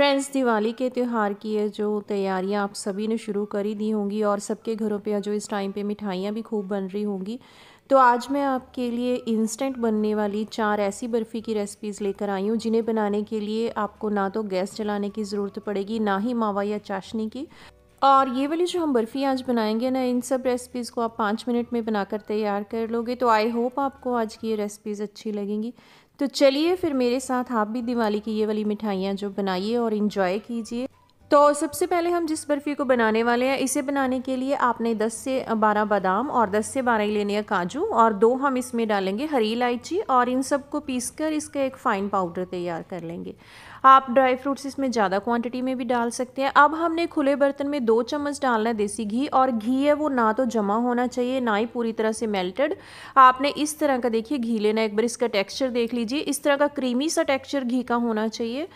friends Diwali के त्यौहार की है जो तैयारियां आप सभी ने शुरू कर ही दी होंगी और सबके घरों पे जो इस टाइम पे मिठाइयां भी खूब बन रही होंगी तो आज मैं आपके लिए इंस्टेंट बनने वाली चार ऐसी बर्फ़ी की रेसिपीज़ लेकर आई हूँ जिन्हें बनाने के लिए आपको ना तो गैस चलाने की ज़रूरत पड़ेगी ना ही मावा या चाशनी की और ये वाली जो हम बर्फ़ी आज बनाएंगे ना इन सब रेसिपीज़ को आप पाँच मिनट में बनाकर तैयार कर लोगे तो आई होप आपको आज की ये रेसिपीज़ अच्छी लगेंगी तो चलिए फिर मेरे साथ आप भी दिवाली की ये वाली मिठाइयाँ जो बनाइए और इन्जॉय कीजिए तो सबसे पहले हम जिस बर्फ़ी को बनाने वाले हैं इसे बनाने के लिए आपने 10 से 12 बादाम और 10 से 12 लेने हैं काजू और दो हम इसमें डालेंगे हरी इलायची और इन सब को पीस कर इसका एक फ़ाइन पाउडर तैयार कर लेंगे आप ड्राई फ्रूट्स इसमें ज़्यादा क्वांटिटी में भी डाल सकते हैं अब हमने खुले बर्तन में दो चम्मच डालना है देसी घी और घी है वो ना तो जमा होना चाहिए ना ही पूरी तरह से मेल्टेड आपने इस तरह का देखिए घी लेना एक बार इसका टेक्स्चर देख लीजिए इस तरह का क्रीमी सा टेक्स्चर घी का होना चाहिए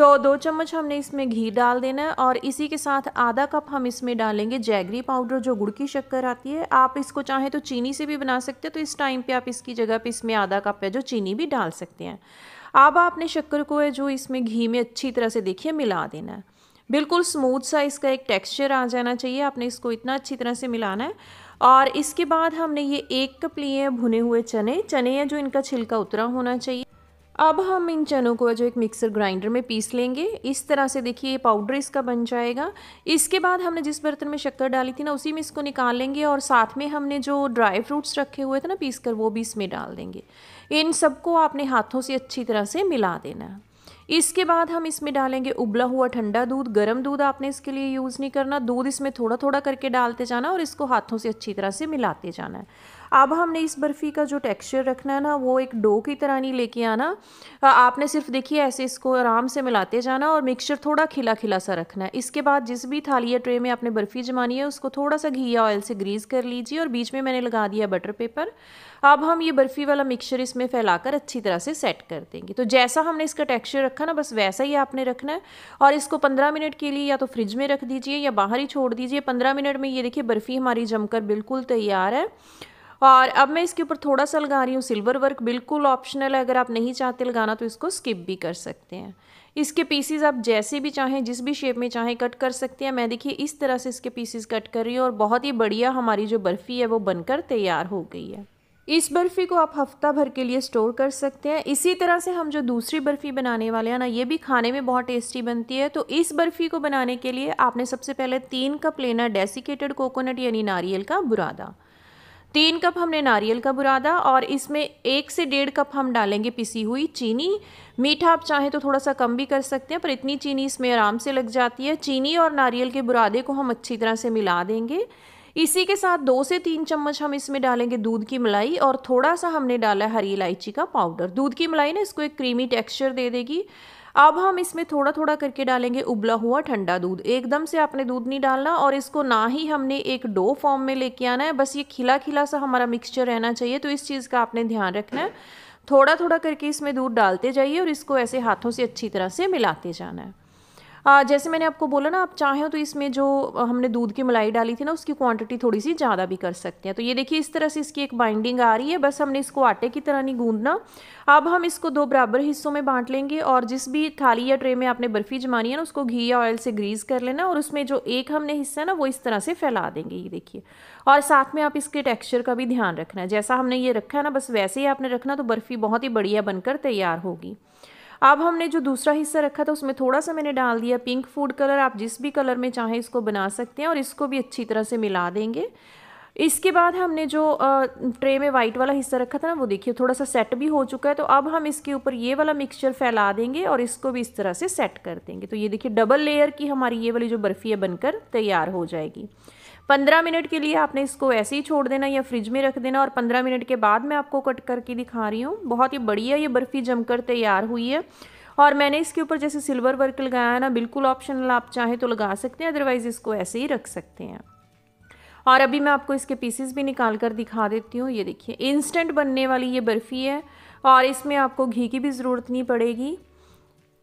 तो दो चम्मच हमने इसमें घी डाल देना है और इसी के साथ आधा कप हम इसमें डालेंगे जैगरी पाउडर जो गुड़ की शक्कर आती है आप इसको चाहें तो चीनी से भी बना सकते हो तो इस टाइम पे आप इसकी जगह पे इसमें आधा कप है जो चीनी भी डाल सकते हैं अब आपने शक्कर को है जो इसमें घी में अच्छी तरह से देखिए मिला देना है बिल्कुल स्मूथ सा इसका एक टेक्स्चर आ जाना चाहिए आपने इसको इतना अच्छी तरह से मिलाना है और इसके बाद हमने ये एक कप लिए हैं भुने हुए चने चने हैं जो इनका छिलका उतरा होना चाहिए अब हम इन चनों को जो एक मिक्सर ग्राइंडर में पीस लेंगे इस तरह से देखिए ये पाउडर इसका बन जाएगा इसके बाद हमने जिस बर्तन में शक्कर डाली थी ना उसी में इसको निकाल लेंगे और साथ में हमने जो ड्राई फ्रूट्स रखे हुए थे ना पीस कर वो भी इसमें डाल देंगे इन सबको आपने हाथों से अच्छी तरह से मिला देना है इसके बाद हम इसमें डालेंगे उबला हुआ ठंडा दूध गर्म दूध आपने इसके लिए यूज़ नहीं करना दूध इसमें थोड़ा थोड़ा करके डालते जाना और इसको हाथों से अच्छी तरह से मिलाते जाना है अब हमने इस बर्फ़ी का जो टेक्सचर रखना है ना वो एक डो की तरह नहीं लेके आना आपने सिर्फ देखिए ऐसे इसको आराम से मिलाते जाना और मिक्सचर थोड़ा खिला खिला सा रखना है इसके बाद जिस भी थाली या ट्रे में आपने बर्फ़ी जमानी है उसको थोड़ा सा घी या ऑयल से ग्रीस कर लीजिए और बीच में मैंने लगा दिया बटर पेपर अब हम ये बर्फ़ी वाला मिक्सचर इसमें फैलाकर अच्छी तरह से सेट कर देंगे तो जैसा हमने इसका टेक्सचर रखा ना बस वैसा ही आपने रखना है और इसको पंद्रह मिनट के लिए या तो फ्रिज में रख दीजिए या बाहर ही छोड़ दीजिए पंद्रह मिनट में ये देखिए बर्फ़ी हमारी जमकर बिल्कुल तैयार है और अब मैं इसके ऊपर थोड़ा सा लगा रही हूँ सिल्वर वर्क बिल्कुल ऑप्शनल है अगर आप नहीं चाहते लगाना तो इसको स्किप भी कर सकते हैं इसके पीसीज आप जैसे भी चाहें जिस भी शेप में चाहें कट कर सकते हैं मैं देखिए इस तरह से इसके पीसीज कट कर रही हूँ और बहुत ही बढ़िया हमारी जो बर्फ़ी है वो बनकर तैयार हो गई है इस बर्फ़ी को आप हफ्ता भर के लिए स्टोर कर सकते हैं इसी तरह से हम जो दूसरी बर्फ़ी बनाने वाले हैं ना ये भी खाने में बहुत टेस्टी बनती है तो इस बर्फ़ी को बनाने के लिए आपने सबसे पहले तीन कप लेना डेसिकेटेड कोकोनट यानी नारियल का बुरादा तीन कप हमने नारियल का बुरादा और इसमें एक से डेढ़ कप हम डालेंगे पिसी हुई चीनी मीठा आप चाहें तो थोड़ा सा कम भी कर सकते हैं पर इतनी चीनी इसमें आराम से लग जाती है चीनी और नारियल के बुरादे को हम अच्छी तरह से मिला देंगे इसी के साथ दो से तीन चम्मच हम इसमें डालेंगे दूध की मलाई और थोड़ा सा हमने डाला है हरी इलायची का पाउडर दूध की मलाई ना इसको एक क्रीमी टेक्सचर दे देगी अब हम इसमें थोड़ा थोड़ा करके डालेंगे उबला हुआ ठंडा दूध एकदम से आपने दूध नहीं डालना और इसको ना ही हमने एक डो फॉर्म में लेके आना है बस ये खिला खिला सा हमारा मिक्सचर रहना चाहिए तो इस चीज़ का आपने ध्यान रखना है थोड़ा थोड़ा करके इसमें दूध डालते जाइए और इसको ऐसे हाथों से अच्छी तरह से मिलाते जाना है जैसे मैंने आपको बोला ना आप चाहें तो इसमें जो हमने दूध की मलाई डाली थी ना उसकी क्वांटिटी थोड़ी सी ज़्यादा भी कर सकते हैं तो ये देखिए इस तरह से इसकी एक बाइंडिंग आ रही है बस हमने इसको आटे की तरह नहीं गूंदना अब हम इसको दो बराबर हिस्सों में बांट लेंगे और जिस भी थाली या ट्रे में आपने बर्फ़ी जमानी है ना उसको घी या ऑयल से ग्रीस कर लेना और उसमें जो एक हमने हिस्सा ना वो इस तरह से फैला देंगे ये देखिए और साथ में आप इसके टेक्स्चर का भी ध्यान रखना है जैसा हमने ये रखा है ना बस वैसे ही आपने रखना तो बर्फ़ी बहुत ही बढ़िया बनकर तैयार होगी अब हमने जो दूसरा हिस्सा रखा था उसमें थोड़ा सा मैंने डाल दिया पिंक फूड कलर आप जिस भी कलर में चाहें इसको बना सकते हैं और इसको भी अच्छी तरह से मिला देंगे इसके बाद हमने जो ट्रे में वाइट वाला हिस्सा रखा था ना वो देखिए थोड़ा सा सेट भी हो चुका है तो अब हम इसके ऊपर ये वाला मिक्सचर फैला देंगे और इसको भी इस तरह से सेट कर देंगे तो ये देखिए डबल लेयर की हमारी ये वाली जो बर्फ़ी है बनकर तैयार हो जाएगी पंद्रह मिनट के लिए आपने इसको ऐसे ही छोड़ देना या फ्रिज में रख देना और पंद्रह मिनट के बाद मैं आपको कट करके दिखा रही हूँ बहुत ही बढ़िया ये बर्फ़ी जमकर तैयार हुई है और मैंने इसके ऊपर जैसे सिल्वर वर्क लगाया है ना बिल्कुल ऑप्शनल आप चाहें तो लगा सकते हैं अदरवाइज़ इसको ऐसे ही रख सकते हैं और अभी मैं आपको इसके पीसेस भी निकाल कर दिखा देती हूँ ये देखिए इंस्टेंट बनने वाली ये बर्फ़ी है और इसमें आपको घी की भी ज़रूरत नहीं पड़ेगी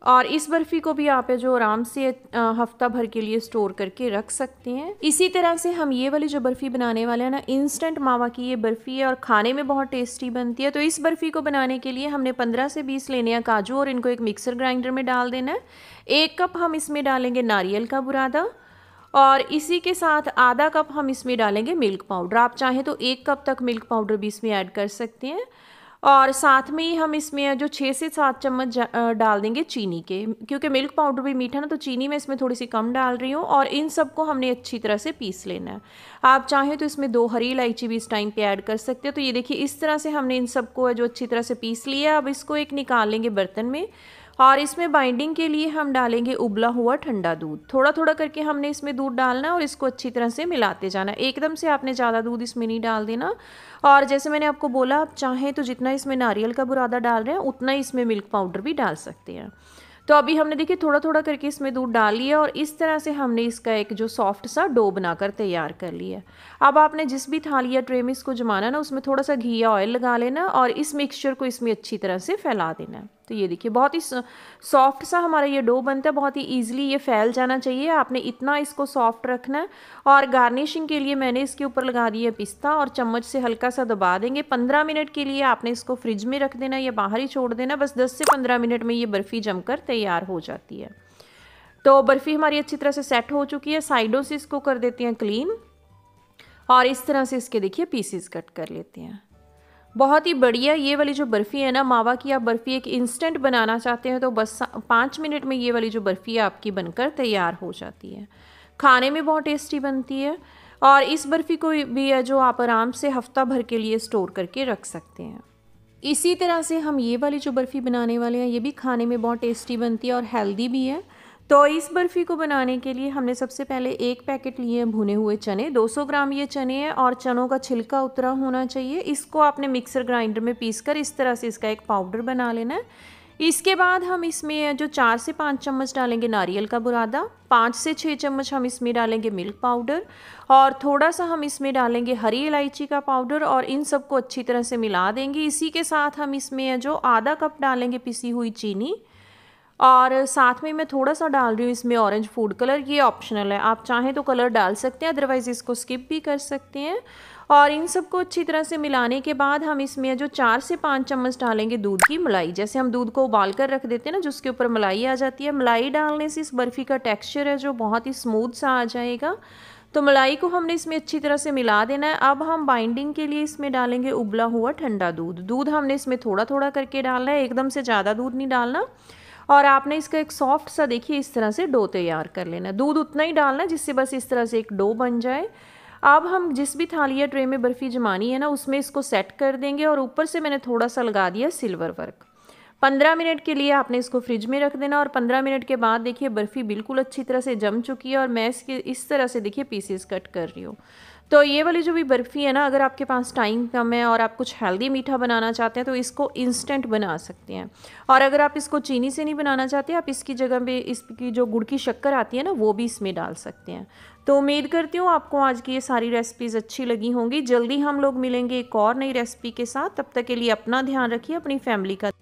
और इस बर्फ़ी को भी आप जो आराम से हफ्ता भर के लिए स्टोर करके रख सकते हैं इसी तरह से हम ये वाली जो बर्फ़ी बनाने वाले हैं ना इंस्टेंट मावा की ये बर्फ़ी है और खाने में बहुत टेस्टी बनती है तो इस बर्फ़ी को बनाने के लिए हमने 15 से 20 लेने हैं काजू और इनको एक मिक्सर ग्राइंडर में डाल देना है एक कप हम इसमें डालेंगे नारियल का बुरादा और इसी के साथ आधा कप हम इसमें डालेंगे मिल्क पाउडर आप चाहें तो एक कप तक मिल्क पाउडर भी इसमें ऐड कर सकते हैं और साथ में ही हम इसमें जो छः से सात चम्मच डाल देंगे चीनी के क्योंकि मिल्क पाउडर भी मीठा ना तो चीनी मैं इसमें थोड़ी सी कम डाल रही हूँ और इन सबको हमने अच्छी तरह से पीस लेना है आप चाहें तो इसमें दो हरी इलायची भी इस टाइम पे ऐड कर सकते हैं तो ये देखिए इस तरह से हमने इन सबको जो अच्छी तरह से पीस लिया अब इसको एक निकाल लेंगे बर्तन में और इसमें बाइंडिंग के लिए हम डालेंगे उबला हुआ ठंडा दूध थोड़ा थोड़ा करके हमने इसमें दूध डालना और इसको अच्छी तरह से मिलाते जाना एकदम से आपने ज़्यादा दूध इसमें नहीं डाल देना और जैसे मैंने आपको बोला आप चाहें तो जितना इसमें नारियल का बुरादा डाल रहे हैं उतना ही इसमें मिल्क पाउडर भी डाल सकते हैं तो अभी हमने देखिए थोड़ा थोड़ा करके इसमें दूध डाल लिया और इस तरह से हमने इसका एक जो सॉफ्ट सा डो बनाकर तैयार कर लिया अब आपने जिस भी थाली या ट्रे में इसको जमाना ना उसमें थोड़ा सा घी या ऑयल लगा लेना और इस मिक्सचर को इसमें अच्छी तरह से फैला देना तो ये देखिए बहुत ही सॉफ्ट सा हमारा ये डो बनता है बहुत ही ईजिली ये फैल जाना चाहिए आपने इतना इसको सॉफ्ट रखना है और गार्निशिंग के लिए मैंने इसके ऊपर लगा दिया पिस्ता और चम्मच से हल्का सा दबा देंगे पंद्रह मिनट के लिए आपने इसको फ्रिज में रख देना या बाहर ही छोड़ देना बस दस से पंद्रह मिनट में ये बर्फ़ी जमकर तैयार हो जाती है तो बर्फ़ी हमारी अच्छी तरह से सेट हो चुकी है साइडों से इसको कर देते हैं क्लीन और इस तरह से इसके देखिए पीसीस कट कर लेते हैं बहुत ही बढ़िया ये वाली जो बर्फ़ी है ना मावा की आप बर्फ़ी एक इंस्टेंट बनाना चाहते हैं तो बस पाँच मिनट में ये वाली जो बर्फ़ी है आपकी बनकर तैयार हो जाती है खाने में बहुत टेस्टी बनती है और इस बर्फ़ी को भी है जो आप आराम से हफ्ता भर के लिए स्टोर करके रख सकते हैं इसी तरह से हम ये वाली जो बर्फ़ी बनाने वाले हैं ये भी खाने में बहुत टेस्टी बनती है और हेल्दी भी है तो इस बर्फ़ी को बनाने के लिए हमने सबसे पहले एक पैकेट लिए हैं भुने हुए चने 200 ग्राम ये चने हैं और चनों का छिलका उतरा होना चाहिए इसको आपने मिक्सर ग्राइंडर में पीसकर इस तरह से इसका एक पाउडर बना लेना है इसके बाद हम इसमें जो चार से पाँच चम्मच डालेंगे नारियल का बुरादा पाँच से छः चम्मच हम इसमें डालेंगे मिल्क पाउडर और थोड़ा सा हम इसमें डालेंगे हरी इलायची का पाउडर और इन सबको अच्छी तरह से मिला देंगे इसी के साथ हम इसमें जो आधा कप डालेंगे पिसी हुई चीनी और साथ में मैं थोड़ा सा डाल रही हूँ इसमें ऑरेंज फूड कलर ये ऑप्शनल है आप चाहें तो कलर डाल सकते हैं अदरवाइज़ इसको स्किप भी कर सकते हैं और इन सबको अच्छी तरह से मिलाने के बाद हम इसमें जो चार से पाँच चम्मच डालेंगे दूध की मलाई जैसे हम दूध को उबाल कर रख देते हैं ना जिसके ऊपर मलाई आ जाती है मलाई डालने से इस बर्फ़ी का टेक्स्चर है जो बहुत ही स्मूथ सा आ जाएगा तो मलाई को हमने इसमें अच्छी तरह से मिला देना है अब हम बाइंडिंग के लिए इसमें डालेंगे उबला हुआ ठंडा दूध दूध हमने इसमें थोड़ा थोड़ा करके डालना है एकदम से ज़्यादा दूध नहीं डालना और आपने इसका एक सॉफ्ट सा देखिए इस तरह से डो तैयार कर लेना दूध उतना ही डालना जिससे बस इस तरह से एक डो बन जाए अब हम जिस भी थाली या ट्रे में बर्फ़ी जमानी है ना उसमें इसको सेट कर देंगे और ऊपर से मैंने थोड़ा सा लगा दिया सिल्वर वर्क पंद्रह मिनट के लिए आपने इसको फ्रिज में रख देना और पंद्रह मिनट के बाद देखिए बर्फ़ी बिल्कुल अच्छी तरह से जम चुकी है और मैं इसके इस तरह से देखिए पीसेस कट कर रही हूँ तो ये वाली जो भी बर्फ़ी है ना अगर आपके पास टाइम कम है और आप कुछ हेल्दी मीठा बनाना चाहते हैं तो इसको इंस्टेंट बना सकते हैं और अगर आप इसको चीनी से नहीं बनाना चाहते आप इसकी जगह पे इसकी जो गुड़ की शक्कर आती है ना वो भी इसमें डाल सकते हैं तो उम्मीद करती हूँ आपको आज की ये सारी रेसिपीज़ अच्छी लगी होंगी जल्दी हम लोग मिलेंगे एक और नई रेसिपी के साथ तब तक के लिए अपना ध्यान रखिए अपनी फैमिली का